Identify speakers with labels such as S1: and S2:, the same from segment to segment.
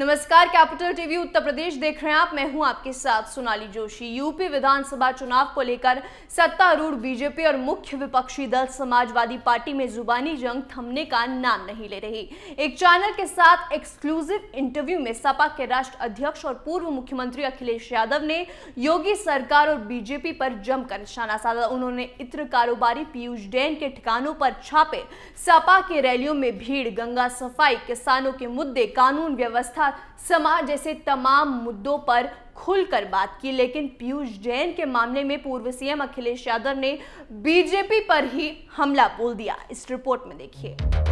S1: नमस्कार capital TV उत्तर प्रदेश देख रहे हैं आप मैं हूं आपके साथ सोनाली जोशी यूपी विधानसभा चुनाव को लेकर सत्तारूढ़ बीजेपी और मुख्य विपक्षी दल समाजवादी पार्टी में जुबानी जंग थमने का नाम नहीं ले रही एक चैनल के साथ एक्सक्लूसिव इंटरव्यू में सपा के राष्ट्र अध्यक्ष और पूर्व मुख्यमंत्री अखिलेश यादव ने योगी सरकार और बीजेपी पर जमकर निशाना साधा उन्होंने इत्र कारोबारी पीयूष डैन के ठिकानों पर छापे सपा की रैलियों में भीड़ गंगा सफाई किसानों के मुद्दे कानून व्यवस्था समाज जैसे तमाम मुद्दों पर खुलकर बात की लेकिन पीयूष जैन के मामले में पूर्व सीएम अखिलेश यादव ने बीजेपी पर ही हमला बोल दिया इस रिपोर्ट में देखिए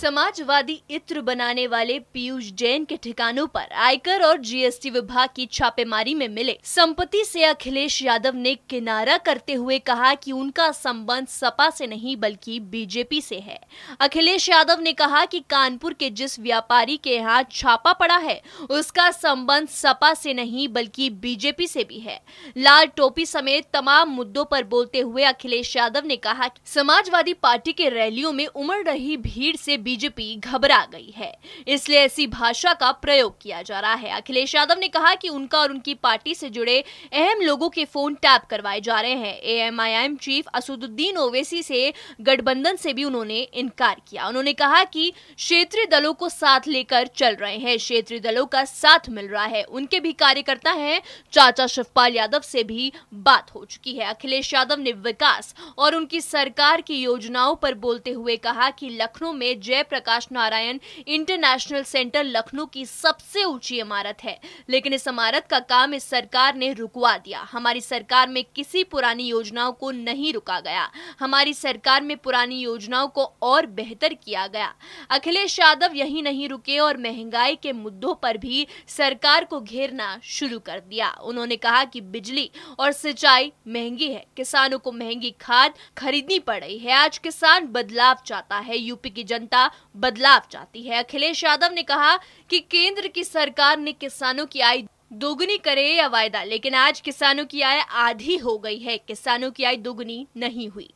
S1: समाजवादी इत्र बनाने वाले पीयूष जैन के ठिकानों पर आयकर और जीएसटी विभाग की छापेमारी में मिले संपत्ति से अखिलेश यादव ने किनारा करते हुए कहा कि उनका संबंध सपा से नहीं बल्कि बीजेपी से है अखिलेश यादव ने कहा कि कानपुर के जिस व्यापारी के यहाँ छापा पड़ा है उसका संबंध सपा से नहीं बल्कि बीजेपी से भी है लाल टोपी समेत तमाम मुद्दों पर बोलते हुए अखिलेश यादव ने कहा समाजवादी पार्टी के रैलियों में उमड़ रही भीड़ से बीजेपी घबरा गई है इसलिए ऐसी भाषा का प्रयोग किया जा रहा है अखिलेश यादव ने कहा कि उनका और उनकी पार्टी से जुड़े अहम लोगों के फोन टैप करवाए जा रहे हैं एएमआईएम चीफ असदुद्दीन ओवैसी से गठबंधन से भी उन्होंने इनकार किया उन्होंने कहा कि क्षेत्रीय दलों को साथ लेकर चल रहे हैं क्षेत्रीय दलों का साथ मिल रहा है उनके भी कार्यकर्ता है चाचा शिवपाल यादव से भी बात हो चुकी है अखिलेश यादव ने विकास और उनकी सरकार की योजनाओं पर बोलते हुए कहा कि लखनऊ में जय जय प्रकाश नारायण इंटरनेशनल सेंटर लखनऊ की सबसे ऊंची इमारत है लेकिन इस इमारत का काम इस सरकार ने रुकवा दिया हमारी सरकार में किसी पुरानी योजनाओं को नहीं रुका गया हमारी सरकार में पुरानी योजनाओं को और बेहतर किया गया अखिलेश यादव यही नहीं रुके और महंगाई के मुद्दों पर भी सरकार को घेरना शुरू कर दिया उन्होंने कहा कि बिजली और सिंचाई महंगी है किसानों को महंगी खाद खरीदनी पड़ रही है आज किसान बदलाव चाहता है यूपी की जनता बदलाव चाहती है अखिलेश यादव ने कहा कि केंद्र की सरकार ने किसानों की आय दोगुनी करे या वायदा लेकिन आज किसानों की आय आधी हो गई है किसानों की आय दोगुनी नहीं हुई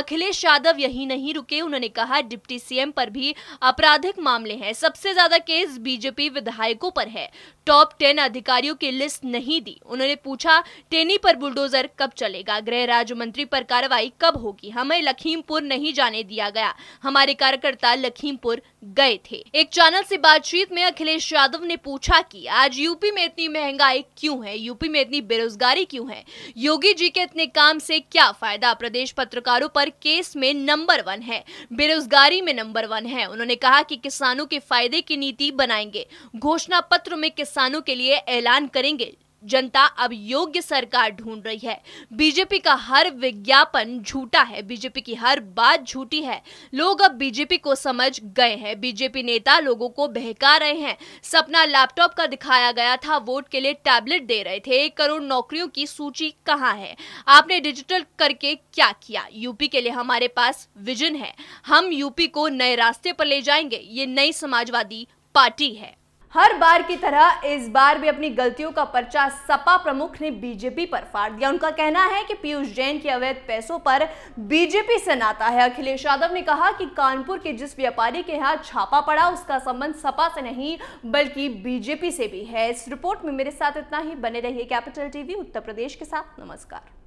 S1: अखिलेश यादव यही नहीं रुके उन्होंने कहा डिप्टी सीएम पर भी आपराधिक मामले हैं सबसे ज्यादा केस बीजेपी विधायकों पर है टॉप टेन अधिकारियों की लिस्ट नहीं दी उन्होंने पूछा टेनी पर बुलडोजर कब चलेगा गृह राज्य मंत्री पर कार्रवाई कब होगी हमें लखीमपुर नहीं जाने दिया गया हमारे कार्यकर्ता लखीमपुर गए थे एक चैनल से बातचीत में अखिलेश यादव ने पूछा की आज यूपी में इतनी महंगाई क्यों है यूपी में इतनी बेरोजगारी क्यों है योगी जी के इतने काम से क्या फायदा प्रदेश पत्रकारों पर केस में नंबर वन है बेरोजगारी में नंबर वन है उन्होंने कहा कि किसानों के फायदे की नीति बनाएंगे घोषणा पत्र में किसानों के लिए ऐलान करेंगे जनता अब योग्य सरकार ढूंढ रही है बीजेपी का हर विज्ञापन झूठा है बीजेपी की हर बात झूठी है लोग अब बीजेपी को समझ गए हैं बीजेपी नेता लोगों को बहका रहे हैं सपना लैपटॉप का दिखाया गया था वोट के लिए टैबलेट दे रहे थे एक करोड़ नौकरियों की सूची कहाँ है आपने डिजिटल करके क्या किया यूपी के लिए हमारे पास विजन है हम यूपी को नए रास्ते पर ले जाएंगे ये नई समाजवादी पार्टी है हर बार की तरह इस बार भी अपनी गलतियों का पर्चा सपा प्रमुख ने बीजेपी पर फाड़ दिया उनका कहना है कि पीयूष जैन के अवैध पैसों पर बीजेपी से नाता है अखिलेश यादव ने कहा कि कानपुर के जिस व्यापारी के यहाँ छापा पड़ा उसका संबंध सपा से नहीं बल्कि बीजेपी से भी है इस रिपोर्ट में मेरे साथ इतना ही बने रहिए कैपिटल टीवी उत्तर प्रदेश के साथ नमस्कार